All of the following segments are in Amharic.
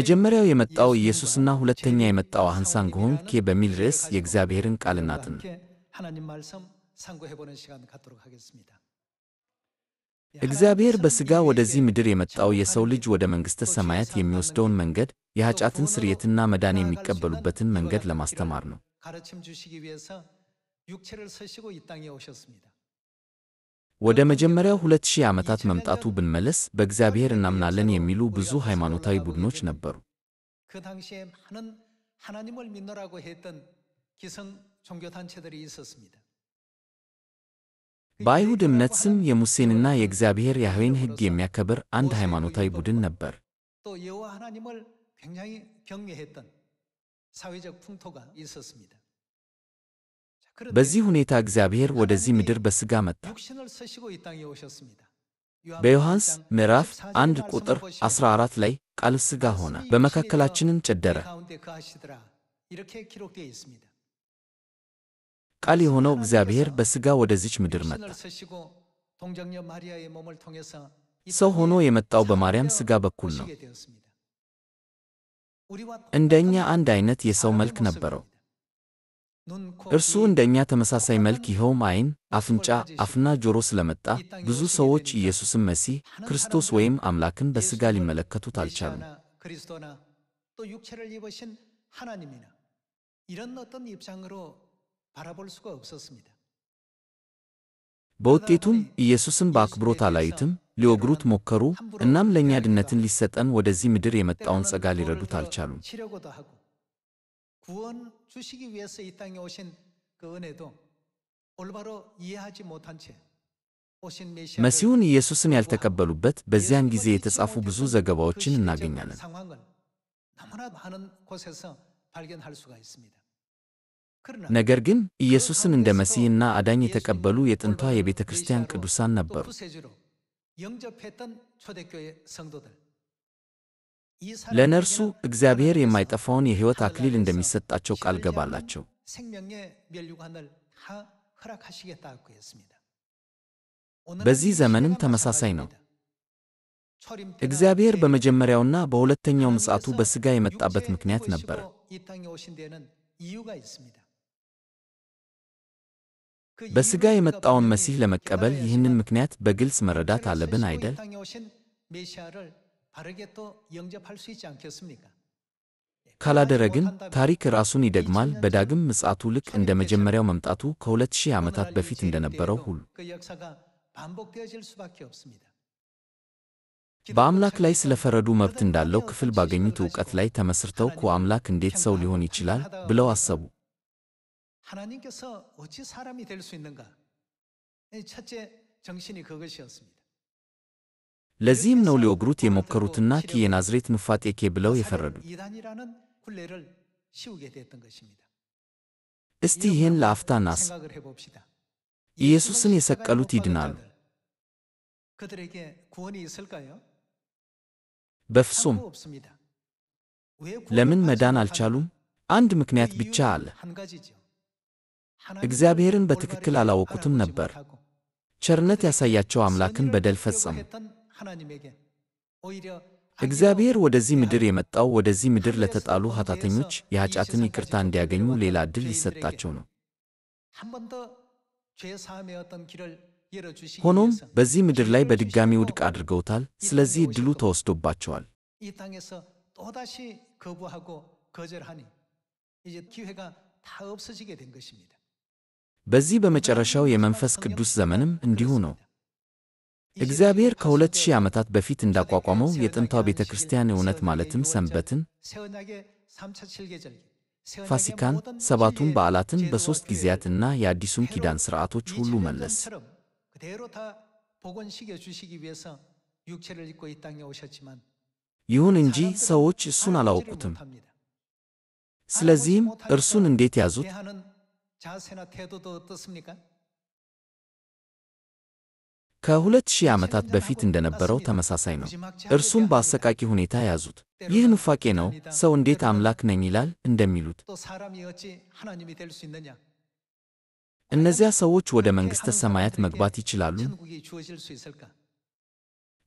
መጀመሪያው የመጣው ኢየሱስና ሁለተኛ የመጣው አህንሳ ንግሆንኬ በሚል ርዕስ የእግዚአብሔርን ቃል እናጥን። እግዚአብሔር በሥጋ ወደዚህ ምድር የመጣው የሰው ልጅ ወደ መንግሥተ ሰማያት የሚወስደውን መንገድ የኃጢአትን ስርየትና መዳን የሚቀበሉበትን መንገድ ለማስተማር ነው። ወደ መጀመሪያው ሁለት ሺህ ዓመታት መምጣቱ ብንመለስ በእግዚአብሔር እናምናለን የሚሉ ብዙ ሃይማኖታዊ ቡድኖች ነበሩ። በአይሁድ እምነት ስም የሙሴንና የእግዚአብሔር ያህዌን ሕግ የሚያከብር አንድ ሃይማኖታዊ ቡድን ነበር። 또 여호와 하나님을 굉장히 경외했던 사회적 풍토가 있었습니다. በዚህ ሁኔታ እግዚአብሔር ወደዚህ ምድር በሥጋ መጣ። በዮሐንስ ምዕራፍ 1 ቁጥር 14 ላይ ቃል ሥጋ ሆነ፣ በመካከላችንም ጨደረ። ቃል የሆነው እግዚአብሔር በሥጋ ወደዚች ምድር መጣ። ሰው ሆኖ የመጣው በማርያም ሥጋ በኩል ነው። እንደ እኛ አንድ ዓይነት የሰው መልክ ነበረው። እርሱ እንደኛ ተመሳሳይ መልክ ይኸውም አይን አፍንጫ፣ አፍና ጆሮ ስለመጣ ብዙ ሰዎች ኢየሱስን መሲህ፣ ክርስቶስ ወይም አምላክን በሥጋ ሊመለከቱት አልቻሉም። በውጤቱም ኢየሱስን በአክብሮት አላዩትም፣ ሊወግሩት ሞከሩ። እናም ለእኛ ድነትን ሊሰጠን ወደዚህ ምድር የመጣውን ጸጋ ሊረዱት አልቻሉም። 구원 주시기 위해서 이 땅에 መሲሁን ኢየሱስን ያልተቀበሉበት በዚያን ጊዜ የተጻፉ ብዙ ዘገባዎችን እናገኛለን። ነገር ግን ኢየሱስን እንደ መሲህና አዳኝ የተቀበሉ የጥንቷ የቤተ ክርስቲያን ቅዱሳን ነበሩ። ለእነርሱ እግዚአብሔር የማይጠፋውን የሕይወት አክሊል እንደሚሰጣቸው ቃል ገባላቸው። በዚህ ዘመንም ተመሳሳይ ነው። እግዚአብሔር በመጀመሪያውና በሁለተኛው ምጽአቱ በሥጋ የመጣበት ምክንያት ነበር። በሥጋ የመጣውን መሲህ ለመቀበል ይህንን ምክንያት በግልጽ መረዳት አለብን አይደል? ካላደረ ግን ታሪክ ራሱን ይደግማል። በዳግም ምጽአቱ ልክ እንደ መጀመሪያው መምጣቱ ከ2000 ዓመታት በፊት እንደነበረው ሁሉ በአምላክ ላይ ስለፈረዱ መብት እንዳለው ክፍል ባገኙት ዕውቀት ላይ ተመስርተው እኮ አምላክ እንዴት ሰው ሊሆን ይችላል ብለው አሰቡ። 하나님께서 어찌 사람이 될수 있는가? 첫째 정신이 그것이었습니다. ለዚህም ነው ሊወግሩት የሞከሩትና ኪ የናዝሬት ኑፋጤ ኬ ብለው የፈረዱት። እስቲ ይህን ለአፍታ ናስ ኢየሱስን የሰቀሉት ይድናሉ? በፍጹም። ለምን መዳን አልቻሉም? አንድ ምክንያት ብቻ አለ። እግዚአብሔርን በትክክል አላወቁትም ነበር። ቸርነት ያሳያቸው አምላክን በደል ፈጸሙ። እግዚአብሔር ወደዚህ ምድር የመጣው ወደዚህ ምድር ለተጣሉ ኃጢአተኞች የኃጢአትን ይቅርታ እንዲያገኙ ሌላ ዕድል ሊሰጣቸው ነው። ሆኖም በዚህ ምድር ላይ በድጋሚ ውድቅ አድርገውታል። ስለዚህ ዕድሉ ተወስዶባቸዋል። በዚህ በመጨረሻው የመንፈስ ቅዱስ ዘመንም እንዲሁ ነው። እግዚአብሔር ከሁለት ሺህ ዓመታት በፊት እንዳቋቋመው የጥንቷ ቤተ ክርስቲያን እውነት ማለትም ሰንበትን፣ ፋሲካን፣ ሰባቱን በዓላትን በሦስት ጊዜያትና እና የአዲሱን ኪዳን ሥርዓቶች ሁሉ መለስ ይሁን እንጂ ሰዎች እሱን አላወቁትም። ስለዚህም እርሱን እንዴት ያዙት? ከሁለት ሺህ ዓመታት በፊት እንደነበረው ተመሳሳይ ነው። እርሱም በአሰቃቂ ሁኔታ ያዙት። ይህ ኑፋቄ ነው፣ ሰው እንዴት አምላክ ነኝ ይላል እንደሚሉት። እነዚያ ሰዎች ወደ መንግሥተ ሰማያት መግባት ይችላሉ?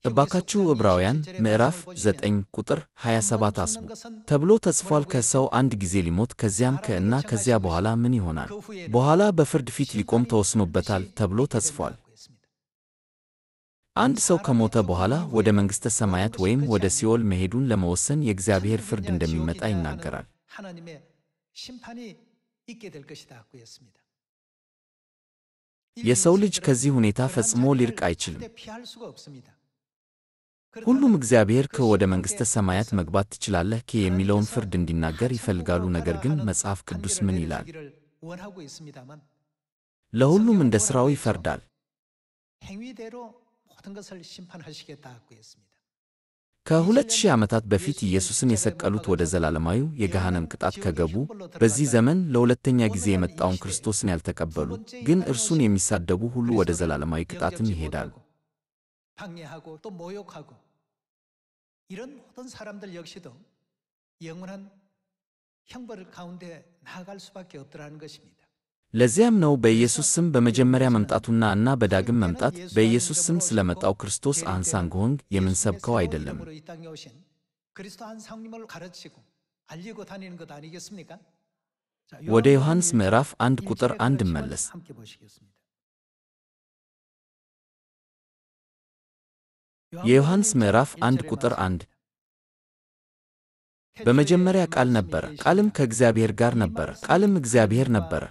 እባካችሁ ዕብራውያን ምዕራፍ 9 ቁጥር 27 አስቡ ተብሎ ተጽፏል። ከሰው አንድ ጊዜ ሊሞት ከዚያም ከእና ከዚያ በኋላ ምን ይሆናል? በኋላ በፍርድ ፊት ሊቆም ተወስኖበታል ተብሎ ተጽፏል። አንድ ሰው ከሞተ በኋላ ወደ መንግሥተ ሰማያት ወይም ወደ ሲኦል መሄዱን ለመወሰን የእግዚአብሔር ፍርድ እንደሚመጣ ይናገራል። የሰው ልጅ ከዚህ ሁኔታ ፈጽሞ ሊርቅ አይችልም። ሁሉም እግዚአብሔር ከ ወደ መንግሥተ ሰማያት መግባት ትችላለህ ከ የሚለውን ፍርድ እንዲናገር ይፈልጋሉ። ነገር ግን መጽሐፍ ቅዱስ ምን ይላል? ለሁሉም እንደ ሥራው ይፈርዳል። ከሁለት ሺህ ዓመታት በፊት ኢየሱስን የሰቀሉት ወደ ዘላለማዊው የገሃነም ቅጣት ከገቡ በዚህ ዘመን ለሁለተኛ ጊዜ የመጣውን ክርስቶስን ያልተቀበሉ ግን እርሱን የሚሳደቡ ሁሉ ወደ ዘላለማዊ ቅጣትም ይሄዳሉ። ለዚያም ነው በኢየሱስ ስም በመጀመሪያ መምጣቱና እና በዳግም መምጣት በኢየሱስ ስም ስለመጣው ክርስቶስ አንሳንግሆንግ የምንሰብከው አይደለም። ወደ ዮሐንስ ምዕራፍ አንድ ቁጥር አንድ መለስ የዮሐንስ ምዕራፍ አንድ ቁጥር አንድ በመጀመሪያ ቃል ነበረ፣ ቃልም ከእግዚአብሔር ጋር ነበረ፣ ቃልም እግዚአብሔር ነበረ።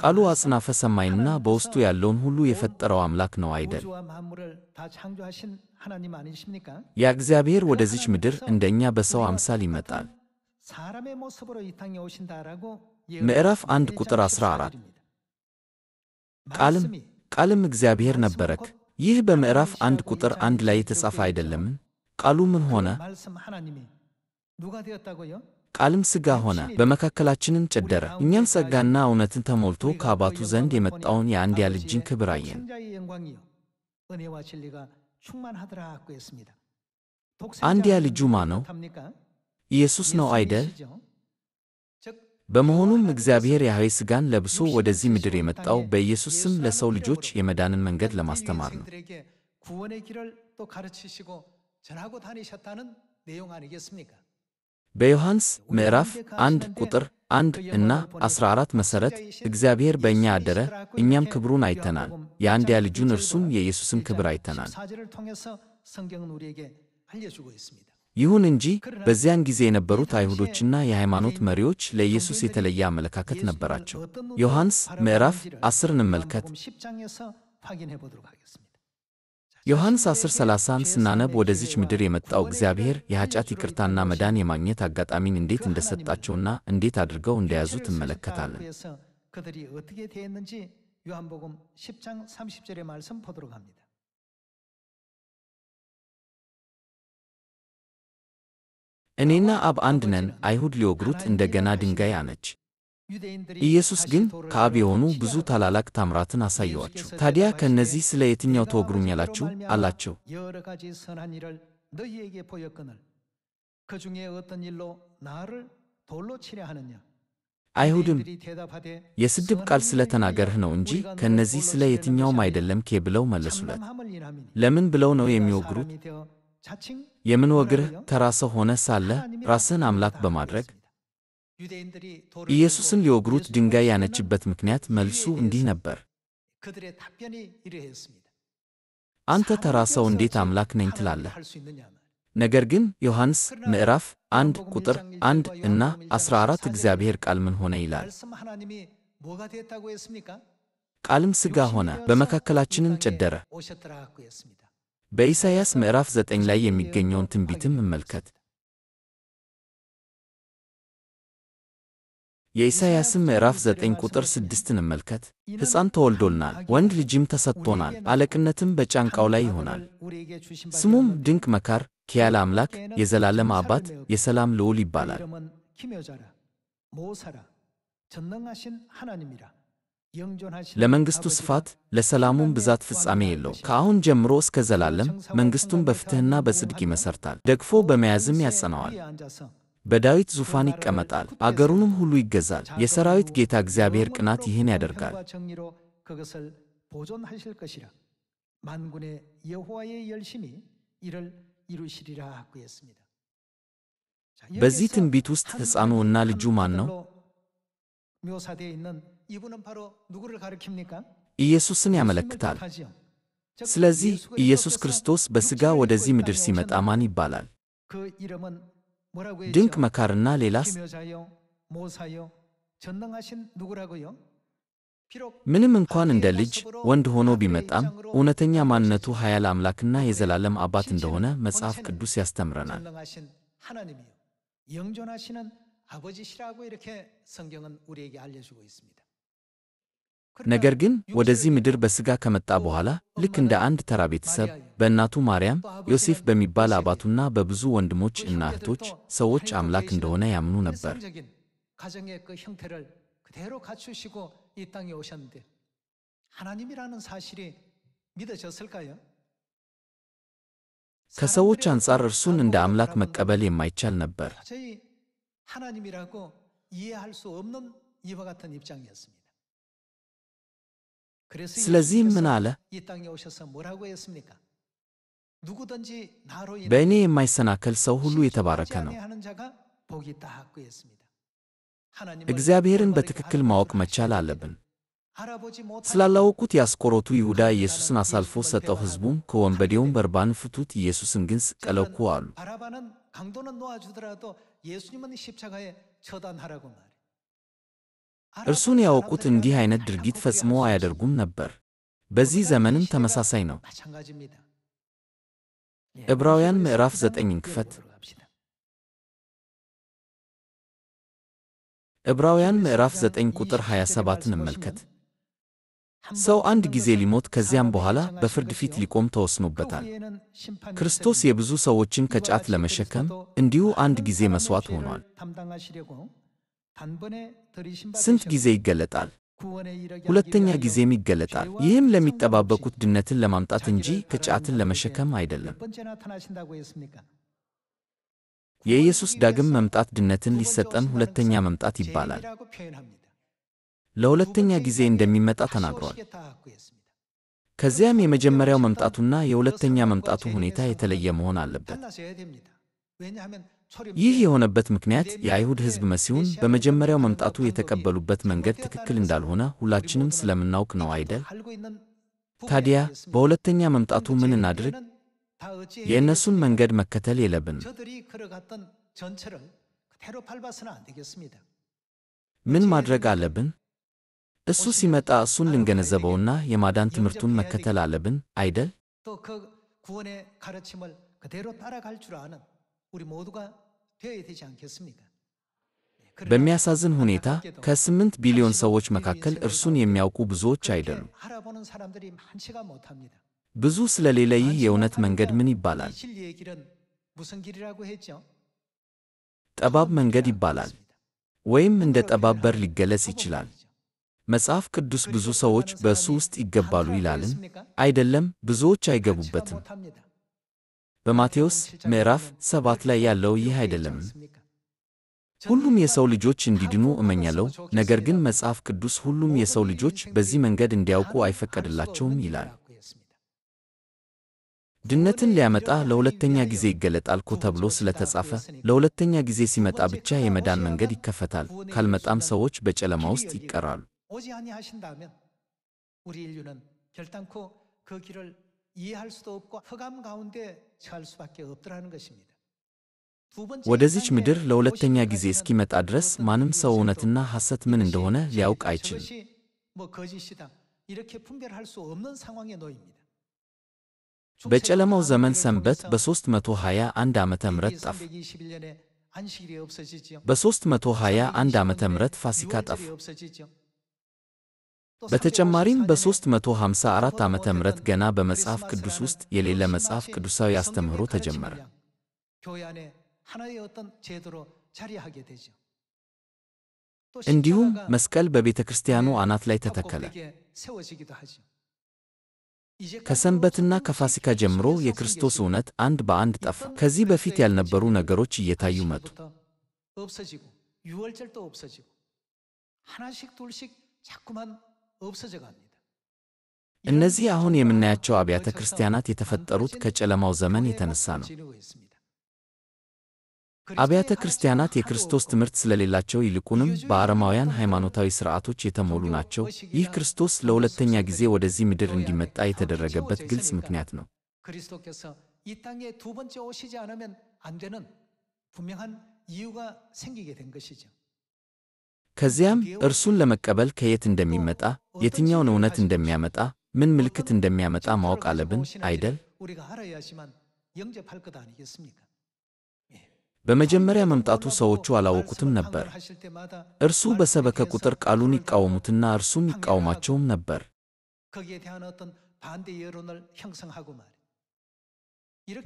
ቃሉ አጽናፈ ሰማይንና በውስጡ ያለውን ሁሉ የፈጠረው አምላክ ነው አይደል? ያ እግዚአብሔር ወደዚች ምድር እንደኛ በሰው አምሳል ይመጣል። ምዕራፍ 1 ቁጥር 14 ቃልም ቃልም እግዚአብሔር ነበረክ ይህ በምዕራፍ አንድ ቁጥር አንድ ላይ የተጻፈ አይደለምን? ቃሉ ምን ሆነ? ቃልም ሥጋ ሆነ፣ በመካከላችንም ጨደረ። እኛም ጸጋና እውነትን ተሞልቶ ከአባቱ ዘንድ የመጣውን የአንድያ ልጅን ክብር አየን። አንድያ ልጁ ማነው? ኢየሱስ ነው አይደል? በመሆኑም እግዚአብሔር ያህዌ ሥጋን ለብሶ ወደዚህ ምድር የመጣው በኢየሱስ ስም ለሰው ልጆች የመዳንን መንገድ ለማስተማር ነው። በዮሐንስ ምዕራፍ 1 ቁጥር 1 እና 14 መሠረት እግዚአብሔር በእኛ አደረ፣ እኛም ክብሩን አይተናል፣ የአንድያ ልጁን እርሱም የኢየሱስን ክብር አይተናል። ይሁን እንጂ በዚያን ጊዜ የነበሩት አይሁዶችና የሃይማኖት መሪዎች ለኢየሱስ የተለየ አመለካከት ነበራቸው። ዮሐንስ ምዕራፍ 10 እንመልከት። ዮሐንስ 30 ን ስናነብ ወደዚች ምድር የመጣው እግዚአብሔር የኃጢአት ይቅርታና መዳን የማግኘት አጋጣሚን እንዴት እንደሰጣቸውና እንዴት አድርገው እንደያዙት እንመለከታለን። እኔና አብ አንድ ነን። አይሁድ ሊወግሩት እንደገና ድንጋይ አነች። ኢየሱስ ግን ከአብ የሆኑ ብዙ ታላላቅ ታምራትን አሳየዋችሁ። ታዲያ ከእነዚህ ስለ የትኛው ትወግሩኛላችሁ? አላቸው። አይሁድም የስድብ ቃል ስለ ተናገርህ ነው እንጂ ከእነዚህ ስለ የትኛውም አይደለም ኬ ብለው መለሱለት። ለምን ብለው ነው የሚወግሩት? የምንወግርህ ተራ ሰው ሆነ ሳለ ራስህን አምላክ በማድረግ ኢየሱስን ሊወግሩት ድንጋይ ያነችበት ምክንያት መልሱ እንዲህ ነበር። አንተ ተራ ሰው እንዴት አምላክ ነኝ ትላለህ? ነገር ግን ዮሐንስ ምዕራፍ አንድ ቁጥር አንድ እና ዐሥራ አራት እግዚአብሔር ቃል ምን ሆነ ይላል? ቃልም ሥጋ ሆነ፣ በመካከላችንም ጨደረ በኢሳይያስ ምዕራፍ 9 ላይ የሚገኘውን ትንቢትም እንመልከት። የኢሳይያስ ምዕራፍ 9 ቁጥር 6 እንመልከት። ሕፃን ተወልዶልናል፣ ወንድ ልጅም ተሰጥቶናል፣ አለቅነትም በጫንቃው ላይ ይሆናል። ስሙም ድንቅ መካር፣ ኪያል አምላክ፣ የዘላለም አባት፣ የሰላም ልዑል ይባላል። ለመንግሥቱ ስፋት ለሰላሙም ብዛት ፍጻሜ የለው ከአሁን ጀምሮ እስከ ዘላለም መንግሥቱን በፍትሕና በጽድቅ ይመሰርታል፣ ደግፎ በመያዝም ያጸናዋል። በዳዊት ዙፋን ይቀመጣል፣ አገሩንም ሁሉ ይገዛል። የሰራዊት ጌታ እግዚአብሔር ቅናት ይህን ያደርጋል። በዚህ ትንቢት ውስጥ ሕፃኑ እና ልጁ ማን ነው? ኢየሱስን ያመለክታል። ስለዚህ ኢየሱስ ክርስቶስ በሥጋ ወደዚህ ምድር ሲመጣ ማን ይባላል? ድንቅ መካርና ሌላስ? ምንም እንኳን እንደ ልጅ ወንድ ሆኖ ቢመጣም እውነተኛ ማንነቱ ኃያል አምላክና የዘላለም አባት እንደሆነ መጽሐፍ ቅዱስ ያስተምረናል። ነገር ግን ወደዚህ ምድር በሥጋ ከመጣ በኋላ ልክ እንደ አንድ ተራ ቤተሰብ በእናቱ ማርያም፣ ዮሴፍ በሚባል አባቱና በብዙ ወንድሞች እና እህቶች ሰዎች አምላክ እንደሆነ ያምኑ ነበር። ከሰዎች አንጻር እርሱን እንደ አምላክ መቀበል የማይቻል ነበር። ስለዚህም ምን አለ? በእኔ የማይሰናከል ሰው ሁሉ የተባረከ ነው። እግዚአብሔርን በትክክል ማወቅ መቻል አለብን። ስላላወቁት የአስቆሮቱ ይሁዳ ኢየሱስን አሳልፎ ሰጠው። ሕዝቡም ከወንበዴውም በርባን ፍቱት፣ ኢየሱስን ግን ስቀለኩ አሉ። 강도는 놓아주더라도 예수님은 십자가에 처단하라고 እርሱን ያወቁት እንዲህ አይነት ድርጊት ፈጽሞ አያደርጉም ነበር። በዚህ ዘመንም ተመሳሳይ ነው። ዕብራውያን ምዕራፍ ዘጠኝን ክፈት። ዕብራውያን ምዕራፍ 9 ቁጥር 27ን እመልከት። ሰው አንድ ጊዜ ሊሞት ከዚያም በኋላ በፍርድ ፊት ሊቆም ተወስኖበታል። ክርስቶስ የብዙ ሰዎችን ከጫት ለመሸከም እንዲሁ አንድ ጊዜ መሥዋዕት ሆኗል። ስንት ጊዜ ይገለጣል? ሁለተኛ ጊዜም ይገለጣል። ይህም ለሚጠባበቁት ድነትን ለማምጣት እንጂ ከጫትን ለመሸከም አይደለም። የኢየሱስ ዳግም መምጣት ድነትን ሊሰጠን ሁለተኛ መምጣት ይባላል። ለሁለተኛ ጊዜ እንደሚመጣ ተናግሯል። ከዚያም የመጀመሪያው መምጣቱና የሁለተኛ መምጣቱ ሁኔታ የተለየ መሆን አለበት። ይህ የሆነበት ምክንያት የአይሁድ ሕዝብ መሲሁን በመጀመሪያው መምጣቱ የተቀበሉበት መንገድ ትክክል እንዳልሆነ ሁላችንም ስለምናውቅ ነው አይደል? ታዲያ በሁለተኛ መምጣቱ ምን እናድርግ? የእነሱን መንገድ መከተል የለብን። ምን ማድረግ አለብን? እሱ ሲመጣ እሱን ልንገነዘበውና የማዳን ትምህርቱን መከተል አለብን አይደል? በሚያሳዝን ሁኔታ ከስምንት ቢሊዮን ሰዎች መካከል እርሱን የሚያውቁ ብዙዎች አይደሉም። ብዙ ስለሌለ ይህ የእውነት መንገድ ምን ይባላል? ጠባብ መንገድ ይባላል፣ ወይም እንደ ጠባብ በር ሊገለጽ ይችላል። መጽሐፍ ቅዱስ ብዙ ሰዎች በእሱ ውስጥ ይገባሉ ይላልን? አይደለም፣ ብዙዎች አይገቡበትም። በማቴዎስ ምዕራፍ ሰባት ላይ ያለው ይህ አይደለም። ሁሉም የሰው ልጆች እንዲድኑ እመኛለሁ፣ ነገር ግን መጽሐፍ ቅዱስ ሁሉም የሰው ልጆች በዚህ መንገድ እንዲያውቁ አይፈቀድላቸውም ይላል። ድነትን ሊያመጣ ለሁለተኛ ጊዜ ይገለጣል ኮ ተብሎ ስለተጻፈ ለሁለተኛ ጊዜ ሲመጣ ብቻ የመዳን መንገድ ይከፈታል። ካልመጣም ሰዎች በጨለማ ውስጥ ይቀራሉ። 이해할 수도 없고 허감 가운데 처할 수밖에 없더라는 것입니다. ወደዚች ምድር ለሁለተኛ ጊዜ እስኪመጣ ድረስ ማንም ሰው እውነትና ሐሰት ምን እንደሆነ ሊያውቅ አይችልም። በጨለማው ዘመን ሰንበት በ321 ዓመተ ምህረት ጠፍ በ321 ዓመተ ምህረት ፋሲካ ጠፍ በተጨማሪም በ354 ዓ ም ገና በመጽሐፍ ቅዱስ ውስጥ የሌለ መጽሐፍ ቅዱሳዊ አስተምህሮ ተጀመረ። እንዲሁም መስቀል በቤተ ክርስቲያኑ አናት ላይ ተተከለ። ከሰንበትና ከፋሲካ ጀምሮ የክርስቶስ እውነት አንድ በአንድ ጠፋ። ከዚህ በፊት ያልነበሩ ነገሮች እየታዩ መጡ። እነዚህ አሁን የምናያቸው አብያተ ክርስቲያናት የተፈጠሩት ከጨለማው ዘመን የተነሳ ነው። አብያተ ክርስቲያናት የክርስቶስ ትምህርት ስለሌላቸው ይልቁንም በአረማውያን ሃይማኖታዊ ሥርዓቶች የተሞሉ ናቸው። ይህ ክርስቶስ ለሁለተኛ ጊዜ ወደዚህ ምድር እንዲመጣ የተደረገበት ግልጽ ምክንያት ነው። ከዚያም እርሱን ለመቀበል ከየት እንደሚመጣ፣ የትኛውን እውነት እንደሚያመጣ፣ ምን ምልክት እንደሚያመጣ ማወቅ አለብን አይደል? በመጀመሪያ መምጣቱ ሰዎቹ አላወቁትም ነበር። እርሱ በሰበከ ቁጥር ቃሉን ይቃወሙትና እርሱም ይቃወማቸውም ነበር።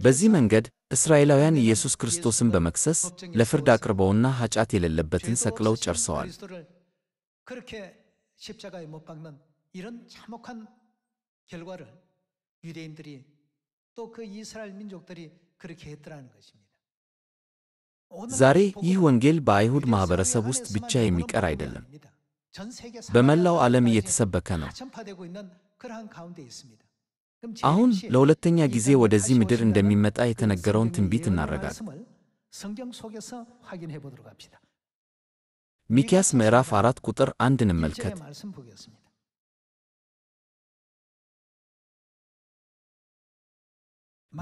በዚህ መንገድ እስራኤላውያን ኢየሱስ ክርስቶስን በመክሰስ ለፍርድ አቅርበውና ኃጢአት የሌለበትን ሰቅለው ጨርሰዋል። ዛሬ ይህ ወንጌል በአይሁድ ማኅበረሰብ ውስጥ ብቻ የሚቀር አይደለም፤ በመላው ዓለም እየተሰበከ ነው። አሁን ለሁለተኛ ጊዜ ወደዚህ ምድር እንደሚመጣ የተነገረውን ትንቢት እናረጋለን። ሚኪያስ ምዕራፍ አራት ቁጥር አንድ እንመልከት።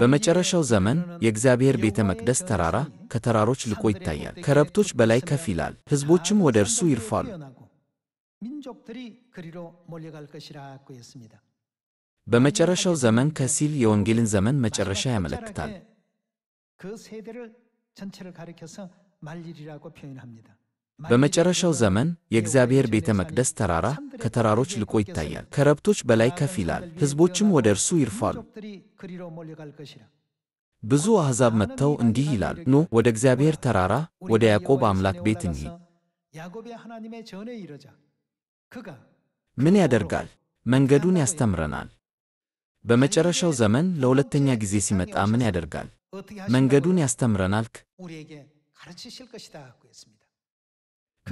በመጨረሻው ዘመን የእግዚአብሔር ቤተ መቅደስ ተራራ ከተራሮች ልቆ ይታያል፣ ከረብቶች በላይ ከፍ ይላል፣ ሕዝቦችም ወደ እርሱ ይርፋሉ። በመጨረሻው ዘመን ከሲል የወንጌልን ዘመን መጨረሻ ያመለክታል። በመጨረሻው ዘመን የእግዚአብሔር ቤተ መቅደስ ተራራ ከተራሮች ልቆ ይታያል፣ ከረብቶች በላይ ከፍ ይላል፣ ሕዝቦችም ወደ እርሱ ይርፋሉ። ብዙ አሕዛብ መጥተው እንዲህ ይላል፣ ኑ ወደ እግዚአብሔር ተራራ ወደ ያዕቆብ አምላክ ቤት እንሂድ። ምን ያደርጋል? መንገዱን ያስተምረናል። በመጨረሻው ዘመን ለሁለተኛ ጊዜ ሲመጣ ምን ያደርጋል? መንገዱን ያስተምረናልክ።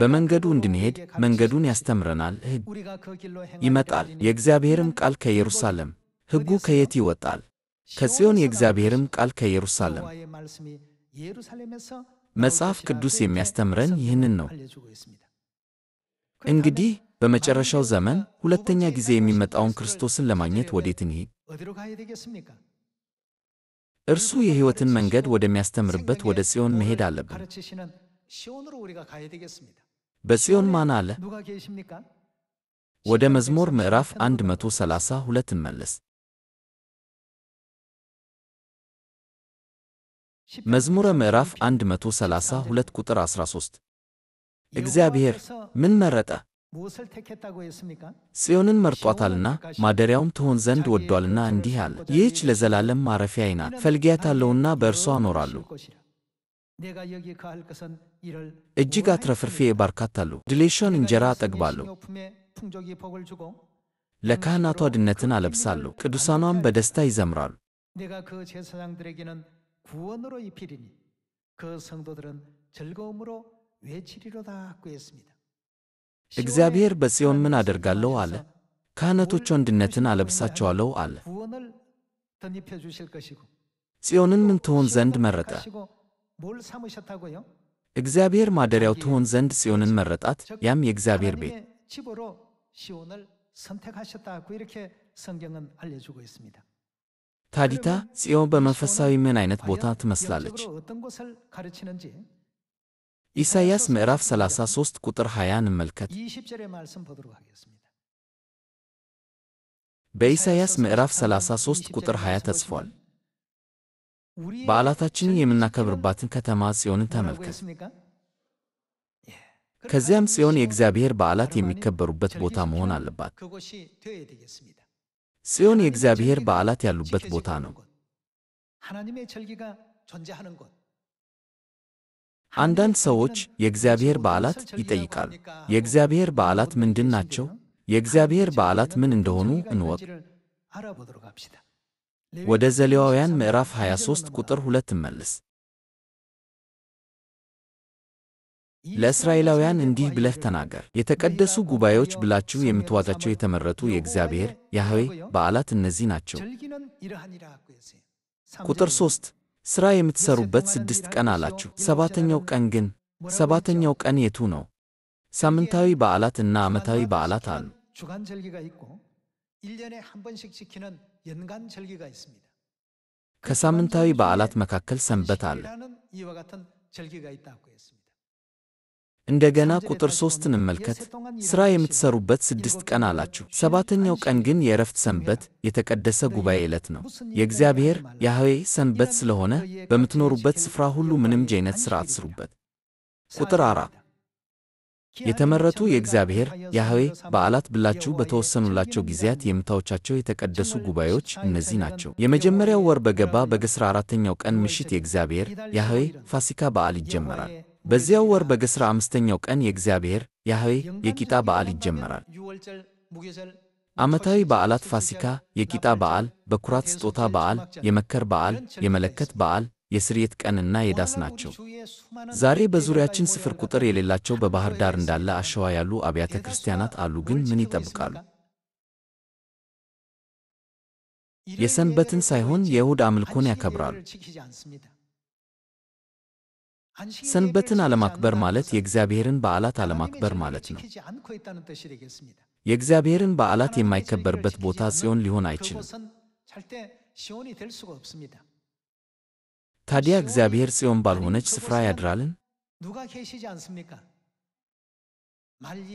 በመንገዱ እንድንሄድ መንገዱን ያስተምረናል። ሕግ ይመጣል። የእግዚአብሔርም ቃል ከኢየሩሳሌም። ሕጉ ከየት ይወጣል? ከጽዮን። የእግዚአብሔርም ቃል ከኢየሩሳሌም። መጽሐፍ ቅዱስ የሚያስተምረን ይህንን ነው። እንግዲህ በመጨረሻው ዘመን ሁለተኛ ጊዜ የሚመጣውን ክርስቶስን ለማግኘት ወዴት እንሂድ? እርሱ የሕይወትን መንገድ ወደሚያስተምርበት ወደ ጽዮን መሄድ አለብን። በጽዮን ማን አለ? ወደ መዝሙር ምዕራፍ 132 እንመለስ። መዝሙረ ምዕራፍ 132 ቁጥር 13 እግዚአብሔር ምን መረጠ? ጽዮንን መርጧታልና ማደሪያውም ትሆን ዘንድ ወዷልና እንዲህ አለ፣ ይህች ለዘላለም ማረፊያ ናት፣ ፈልጌያታለሁና በእርሷ አኖራሉ። እጅግ አትረፍርፌ እባርካታለሁ፣ ድሌሽን እንጀራ አጠግባለሁ። ለካህናቷ ድነትን አለብሳለሁ፣ ቅዱሳኗም በደስታ ይዘምራሉ። 그 성도들은 즐거움으로 외치리로다 꾸였습니다. እግዚአብሔር በጽዮን ምን አደርጋለሁ አለ። ካህናቶች ወንድነትን አለብሳቸዋለሁ አለ። ጽዮንን ምን ትሆን ዘንድ መረጠ? እግዚአብሔር ማደሪያው ትሆን ዘንድ ጽዮንን መረጣት። ያም የእግዚአብሔር ቤት ታዲታ ጽዮን በመንፈሳዊ ምን አይነት ቦታ ትመስላለች? ኢሳይያስ ምዕራፍ 33 ቁጥር 20 እንመልከት። በኢሳይያስ ምዕራፍ 33 ቁጥር 20 ተጽፏል። በዓላታችን የምናከብርባትን ከተማ ጽዮንን ተመልከት። ከዚያም ጽዮን የእግዚአብሔር በዓላት የሚከበሩበት ቦታ መሆን አለባት። ጽዮን የእግዚአብሔር በዓላት ያሉበት ቦታ ነው። አንዳንድ ሰዎች የእግዚአብሔር በዓላት ይጠይቃሉ። የእግዚአብሔር በዓላት ምንድን ናቸው? የእግዚአብሔር በዓላት ምን እንደሆኑ እንወቅ። ወደ ዘሌዋውያን ምዕራፍ 23 ቁጥር 2 እንመልስ። ለእስራኤላውያን እንዲህ ብለህ ተናገር፣ የተቀደሱ ጉባኤዎች ብላችሁ የምትዋዛቸው የተመረጡ የእግዚአብሔር ያህዌ በዓላት እነዚህ ናቸው። ቁጥር 3 ሥራ የምትሠሩበት ስድስት ቀን አላችሁ። ሰባተኛው ቀን ግን ሰባተኛው ቀን የቱ ነው? ሳምንታዊ በዓላት እና ዓመታዊ በዓላት አሉ። ከሳምንታዊ በዓላት መካከል ሰንበት አለ። እንደገና ቁጥር ሦስት እንመልከት። ሥራ የምትሠሩበት ስድስት ቀን አላችሁ። ሰባተኛው ቀን ግን የእረፍት ሰንበት፣ የተቀደሰ ጉባኤ ዕለት ነው። የእግዚአብሔር ያህዌ ሰንበት ስለሆነ በምትኖሩበት ስፍራ ሁሉ ምንም አይነት ሥራ አትሥሩበት። ቁጥር አራት የተመረቱ የእግዚአብሔር ያህዌ በዓላት ብላችሁ በተወሰኑላቸው ጊዜያት የምታዎቻቸው የተቀደሱ ጉባኤዎች እነዚህ ናቸው። የመጀመሪያው ወር በገባ በግስራ አራተኛው ቀን ምሽት የእግዚአብሔር ያህዌ ፋሲካ በዓል ይጀመራል። በዚያው ወር በዐሥራ አምስተኛው ቀን የእግዚአብሔር ያህዌ የቂጣ በዓል ይጀመራል። ዓመታዊ በዓላት ፋሲካ፣ የቂጣ በዓል፣ በኩራት ስጦታ በዓል፣ የመከር በዓል፣ የመለከት በዓል፣ የስርየት ቀንና የዳስ ናቸው። ዛሬ በዙሪያችን ስፍር ቁጥር የሌላቸው በባህር ዳር እንዳለ አሸዋ ያሉ አብያተ ክርስቲያናት አሉ። ግን ምን ይጠብቃሉ? የሰንበትን ሳይሆን የእሁድ አምልኮን ያከብራሉ። ሰንበትን አለማክበር ማለት የእግዚአብሔርን በዓላት አለማክበር ማለት ነው። የእግዚአብሔርን በዓላት የማይከበርበት ቦታ ጽዮን ሊሆን አይችልም። ታዲያ እግዚአብሔር ጽዮን ባልሆነች ስፍራ ያድራልን?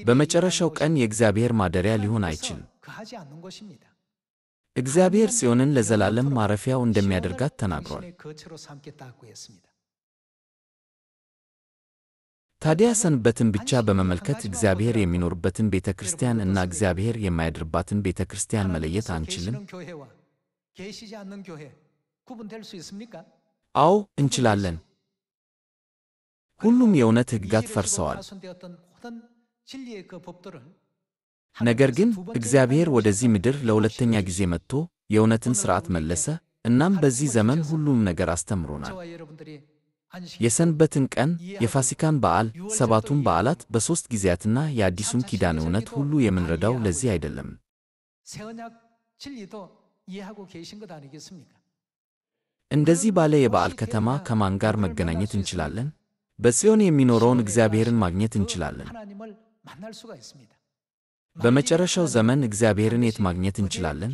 በመጨረሻው ቀን የእግዚአብሔር ማደሪያ ሊሆን አይችልም። እግዚአብሔር ጽዮንን ለዘላለም ማረፊያው እንደሚያደርጋት ተናግሯል። ታዲያ ሰንበትን ብቻ በመመልከት እግዚአብሔር የሚኖርበትን ቤተ ክርስቲያን እና እግዚአብሔር የማያድርባትን ቤተ ክርስቲያን መለየት አንችልም? አዎ እንችላለን። ሁሉም የእውነት ሕግጋት ፈርሰዋል። ነገር ግን እግዚአብሔር ወደዚህ ምድር ለሁለተኛ ጊዜ መጥቶ የእውነትን ሥርዓት መለሰ። እናም በዚህ ዘመን ሁሉም ነገር አስተምሮናል። የሰንበትን ቀን፣ የፋሲካን በዓል፣ ሰባቱን በዓላት በሦስት ጊዜያትና የአዲሱን ኪዳን እውነት ሁሉ የምንረዳው ለዚህ አይደለም። እንደዚህ ባለ የበዓል ከተማ ከማን ጋር መገናኘት እንችላለን? በጽዮን የሚኖረውን እግዚአብሔርን ማግኘት እንችላለን። በመጨረሻው ዘመን እግዚአብሔርን የት ማግኘት እንችላለን?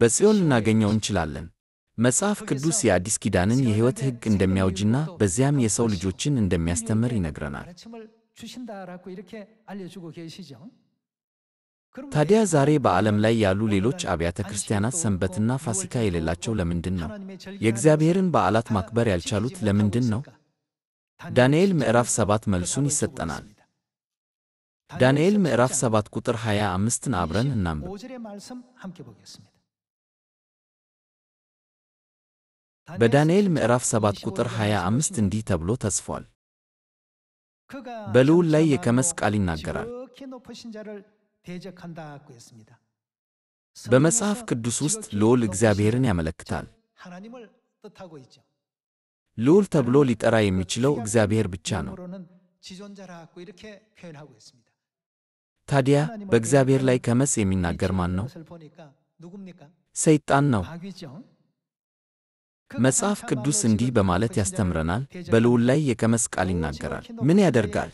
በጽዮን ልናገኘው እንችላለን። መጽሐፍ ቅዱስ የአዲስ ኪዳንን የሕይወት ሕግ እንደሚያውጅና በዚያም የሰው ልጆችን እንደሚያስተምር ይነግረናል። ታዲያ ዛሬ በዓለም ላይ ያሉ ሌሎች አብያተ ክርስቲያናት ሰንበትና ፋሲካ የሌላቸው ለምንድን ነው? የእግዚአብሔርን በዓላት ማክበር ያልቻሉት ለምንድን ነው? ዳንኤል ምዕራፍ 7 መልሱን ይሰጠናል። ዳንኤል ምዕራፍ 7 ቁጥር 25ን አብረን እናንብብ። በዳንኤል ምዕራፍ 7 ቁጥር 25 እንዲህ ተብሎ ተጽፏል፣ በልዑል ላይ የከመስ ቃል ይናገራል። በመጽሐፍ ቅዱስ ውስጥ ልዑል እግዚአብሔርን ያመለክታል። ልዑል ተብሎ ሊጠራ የሚችለው እግዚአብሔር ብቻ ነው። ታዲያ በእግዚአብሔር ላይ ከመስ የሚናገር ማን ነው? ሰይጣን ነው። መጽሐፍ ቅዱስ እንዲህ በማለት ያስተምረናል። በልዑል ላይ የቀመስ ቃል ይናገራል። ምን ያደርጋል?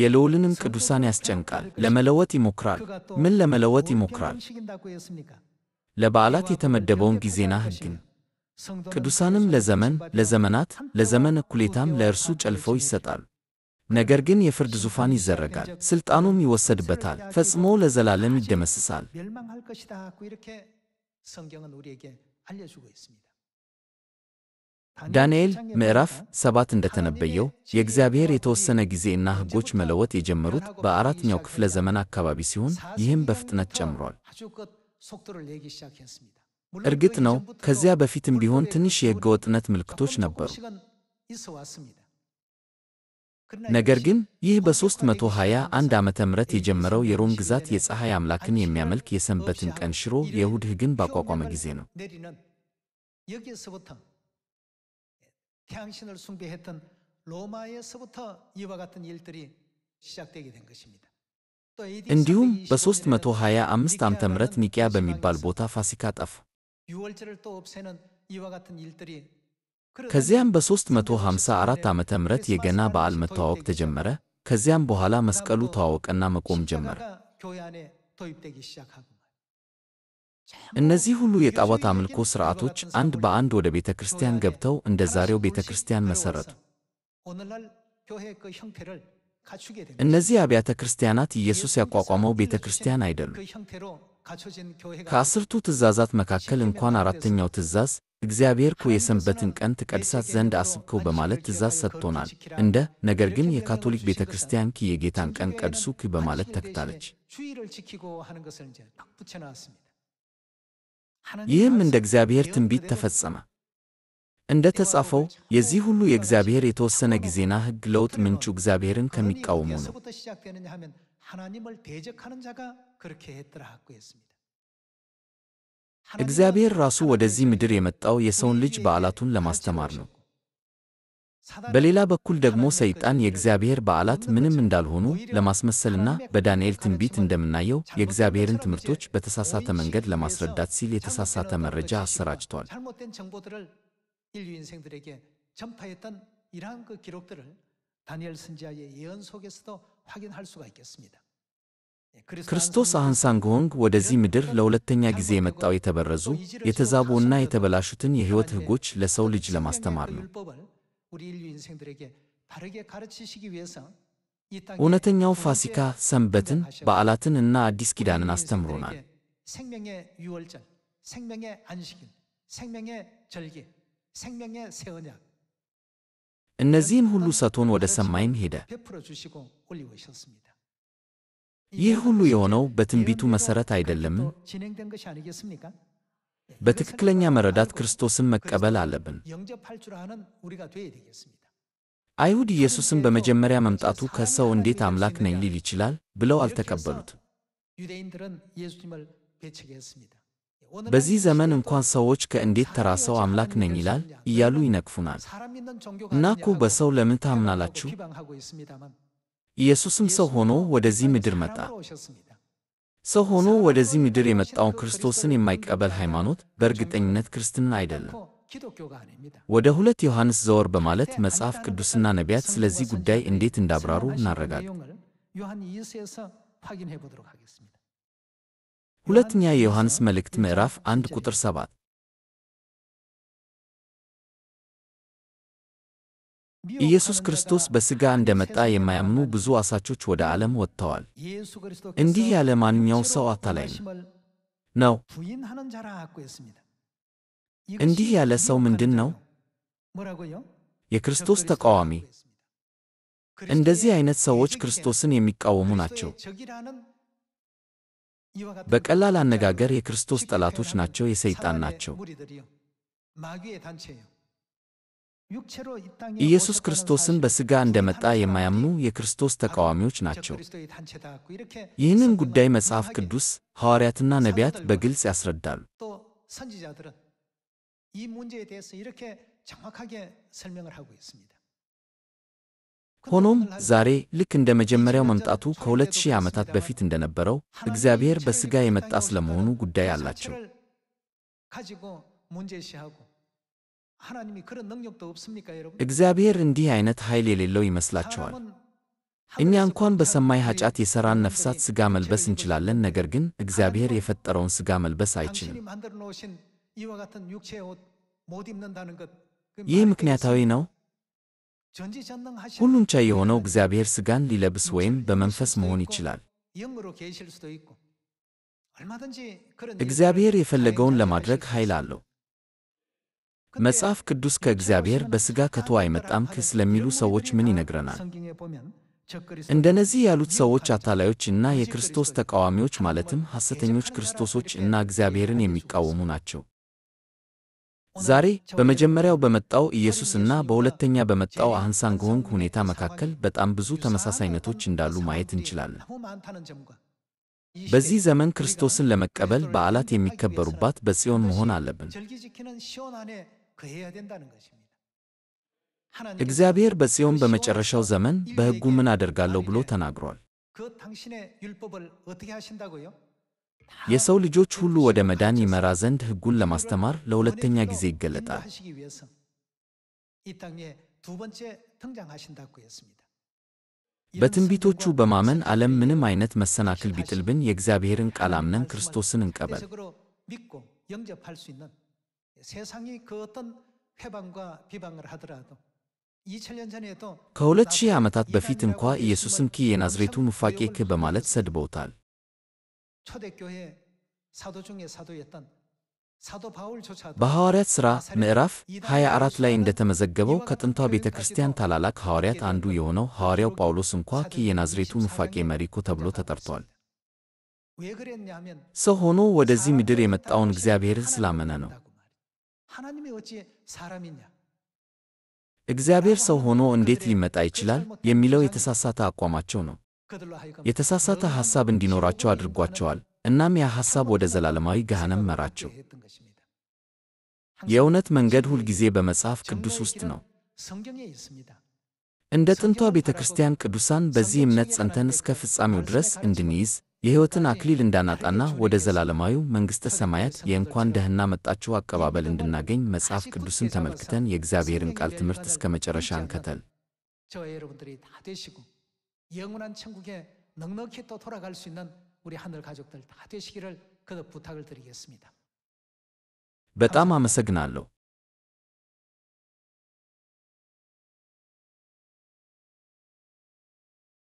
የልዑልንም ቅዱሳን ያስጨንቃል። ለመለወጥ ይሞክራል። ምን ለመለወጥ ይሞክራል? ለበዓላት የተመደበውን ጊዜና ሕግን ቅዱሳንም ለዘመን ለዘመናት ለዘመን እኩሌታም ለእርሱ ጨልፈው ይሰጣል ነገር ግን የፍርድ ዙፋን ይዘረጋል፣ ሥልጣኑም ይወሰድበታል፣ ፈጽሞ ለዘላለም ይደመስሳል። ዳንኤል ምዕራፍ ሰባት እንደተነበየው የእግዚአብሔር የተወሰነ ጊዜና ሕጎች መለወጥ የጀመሩት በአራተኛው ክፍለ ዘመን አካባቢ ሲሆን ይህም በፍጥነት ጨምሯል። እርግጥ ነው ከዚያ በፊትም ቢሆን ትንሽ የሕገ ወጥነት ምልክቶች ነበሩ። ነገር ግን ይህ በ321 ዓመተ ምህረት የጀመረው የሮም ግዛት የፀሐይ አምላክን የሚያመልክ የሰንበትን ቀን ሽሮ የእሁድ ሕግን ባቋቋመ ጊዜ ነው። እንዲሁም በ325 ዓ ምህረት ኒቅያ በሚባል ቦታ ፋሲካ ጠፋ። ከዚያም በ354 ዓመተ ምህረት የገና በዓል መተዋወቅ ተጀመረ። ከዚያም በኋላ መስቀሉ ተዋወቀና መቆም ጀመረ። እነዚህ ሁሉ የጣዖት አምልኮ ሥርዓቶች አንድ በአንድ ወደ ቤተ ክርስቲያን ገብተው እንደ ዛሬው ቤተ ክርስቲያን መሠረቱ። እነዚህ አብያተ ክርስቲያናት ኢየሱስ ያቋቋመው ቤተ ክርስቲያን አይደሉም። ከአስርቱ ትእዛዛት መካከል እንኳን አራተኛው ትእዛዝ እግዚአብሔር እኮ የሰንበትን ቀን ትቀድሳት ዘንድ አስብከው በማለት ትእዛዝ ሰጥቶናል። እንደ ነገር ግን የካቶሊክ ቤተ ክርስቲያን ኪ የጌታን ቀን ቀድሱ ኪ በማለት ተክታለች። ይህም እንደ እግዚአብሔር ትንቢት ተፈጸመ። እንደ ተጻፈው የዚህ ሁሉ የእግዚአብሔር የተወሰነ ጊዜና ሕግ ለውጥ ምንጩ እግዚአብሔርን ከሚቃወሙ ነው። እግዚአብሔር ራሱ ወደዚህ ምድር የመጣው የሰውን ልጅ በዓላቱን ለማስተማር ነው። በሌላ በኩል ደግሞ ሰይጣን የእግዚአብሔር በዓላት ምንም እንዳልሆኑ ለማስመሰልና በዳንኤል ትንቢት እንደምናየው የእግዚአብሔርን ትምህርቶች በተሳሳተ መንገድ ለማስረዳት ሲል የተሳሳተ መረጃ አሰራጭቷል። ክርስቶስ አህንሳንግሆንግ ወደዚህ ምድር ለሁለተኛ ጊዜ የመጣው የተበረዙ የተዛቡና የተበላሹትን የሕይወት ሕጎች ለሰው ልጅ ለማስተማር ነው። እውነተኛው ፋሲካ ሰንበትን፣ በዓላትን እና አዲስ ኪዳንን አስተምሮናል። ሰንበት፣ 유월절, 생명의 안식일, 생명의 절기, እነዚህን ሁሉ ሰቶን ወደ ሰማይም ሄደ። ይህ ሁሉ የሆነው በትንቢቱ መሠረት አይደለምን? በትክክለኛ መረዳት ክርስቶስን መቀበል አለብን። አይሁድ ኢየሱስን በመጀመሪያ መምጣቱ ከሰው እንዴት አምላክ ነኝ ሊል ይችላል ብለው አልተቀበሉትም። በዚህ ዘመን እንኳን ሰዎች ከእንዴት ተራ ሰው አምላክ ነኝ ይላል እያሉ ይነቅፉናል። እና እኮ በሰው ለምን ታምናላችሁ? ኢየሱስም ሰው ሆኖ ወደዚህ ምድር መጣ። ሰው ሆኖ ወደዚህ ምድር የመጣውን ክርስቶስን የማይቀበል ሃይማኖት በእርግጠኝነት ክርስትና አይደለም። ወደ ሁለት ዮሐንስ ዘወር በማለት መጽሐፍ ቅዱስና ነቢያት ስለዚህ ጉዳይ እንዴት እንዳብራሩ እናረጋግጥ። ሁለተኛ የዮሐንስ መልእክት ምዕራፍ አንድ ቁጥር ሰባት ኢየሱስ ክርስቶስ በሥጋ እንደመጣ የማያምኑ ብዙ አሳቾች ወደ ዓለም ወጥተዋል። እንዲህ ያለ ማንኛው ሰው አታላይ ነው። እንዲህ ያለ ሰው ምንድን ነው? የክርስቶስ ተቃዋሚ። እንደዚህ አይነት ሰዎች ክርስቶስን የሚቃወሙ ናቸው። በቀላል አነጋገር የክርስቶስ ጠላቶች ናቸው፣ የሰይጣን ናቸው። ኢየሱስ ክርስቶስን በሥጋ እንደመጣ የማያምኑ የክርስቶስ ተቃዋሚዎች ናቸው። ይህንን ጉዳይ መጽሐፍ ቅዱስ፣ ሐዋርያትና ነቢያት በግልጽ ያስረዳሉ። ይህ 문제에 대해서 ይርኬ 정확하게 설명을 ሀጉ 있습니다. ሆኖም ዛሬ ልክ እንደ መጀመሪያው መምጣቱ ከሁለት ሺህ ዓመታት በፊት እንደነበረው እግዚአብሔር በሥጋ የመጣ ስለመሆኑ ጉዳይ አላቸው። እግዚአብሔር እንዲህ ዓይነት ኃይል የሌለው ይመስላቸዋል። እኛ እንኳን በሰማይ ኃጢአት የሠራን ነፍሳት ሥጋ መልበስ እንችላለን። ነገር ግን እግዚአብሔር የፈጠረውን ሥጋ መልበስ አይችልም። ይህ ምክንያታዊ ነው። ሁሉን ቻይ የሆነው እግዚአብሔር ሥጋን ሊለብስ ወይም በመንፈስ መሆን ይችላል። እግዚአብሔር የፈለገውን ለማድረግ ኃይል አለው። መጽሐፍ ቅዱስ ከእግዚአብሔር በሥጋ ከቶ አይመጣም ክ ስለሚሉ ሰዎች ምን ይነግረናል? እንደነዚህ ያሉት ሰዎች አታላዮች እና የክርስቶስ ተቃዋሚዎች ማለትም ሐሰተኞች ክርስቶሶች እና እግዚአብሔርን የሚቃወሙ ናቸው። ዛሬ በመጀመሪያው በመጣው ኢየሱስና በሁለተኛ በመጣው ጎንግ ሁኔታ መካከል በጣም ብዙ ተመሳሳይነቶች እንዳሉ ማየት እንችላለን። በዚህ ዘመን ክርስቶስን ለመቀበል በዓላት የሚከበሩባት በጽዮን መሆን አለብን። እግዚአብሔር በጽዮን በመጨረሻው ዘመን በሕጉ ምን አደርጋለሁ ብሎ ተናግሯል። የሰው ልጆች ሁሉ ወደ መዳን ይመራ ዘንድ ሕጉን ለማስተማር ለሁለተኛ ጊዜ ይገለጣል። በትንቢቶቹ በማመን ዓለም ምንም ዓይነት መሰናክል ቢጥልብን የእግዚአብሔርን ቃል አምነን ክርስቶስን እንቀበል። ከሁለት ሺህ ዓመታት በፊት እንኳ ኢየሱስም ኪ የናዝሬቱ ኑፋቄ ክ በማለት ሰድበውታል። 초대교회 사도 중에 사도였던 በሐዋርያት ሥራ ምዕራፍ 24 ላይ እንደተመዘገበው ከጥንቷ ቤተ ክርስቲያን ታላላቅ ሐዋርያት አንዱ የሆነው ሐዋርያው ጳውሎስ እንኳ ኪ የናዝሬቱ ኑፋቄ መሪ እኮ ተብሎ ተጠርቷል። ሰው ሆኖ ወደዚህ ምድር የመጣውን እግዚአብሔርን ስላመነ ነው። እግዚአብሔር ሰው ሆኖ እንዴት ሊመጣ ይችላል የሚለው የተሳሳተ አቋማቸው ነው። የተሳሳተ ሐሳብ እንዲኖራቸው አድርጓቸዋል። እናም ያ ሐሳብ ወደ ዘላለማዊ ገሃነም መራቸው። የእውነት መንገድ ሁልጊዜ በመጽሐፍ ቅዱስ ውስጥ ነው። እንደ ጥንቷ ቤተ ክርስቲያን ቅዱሳን በዚህ እምነት ጸንተን እስከ ፍጻሜው ድረስ እንድንይዝ የሕይወትን አክሊል እንዳናጣና ወደ ዘላለማዊው መንግሥተ ሰማያት የእንኳን ደህና መጣችሁ አቀባበል እንድናገኝ መጽሐፍ ቅዱስን ተመልክተን የእግዚአብሔርን ቃል ትምህርት እስከ መጨረሻ እንከተል። 영원한 천국에 넉넉히 또 돌아갈 수 있는 우리 하늘 가족들 다 되시기를 그도 부탁을 드리겠습니다. በጣም አመሰግናለሁ።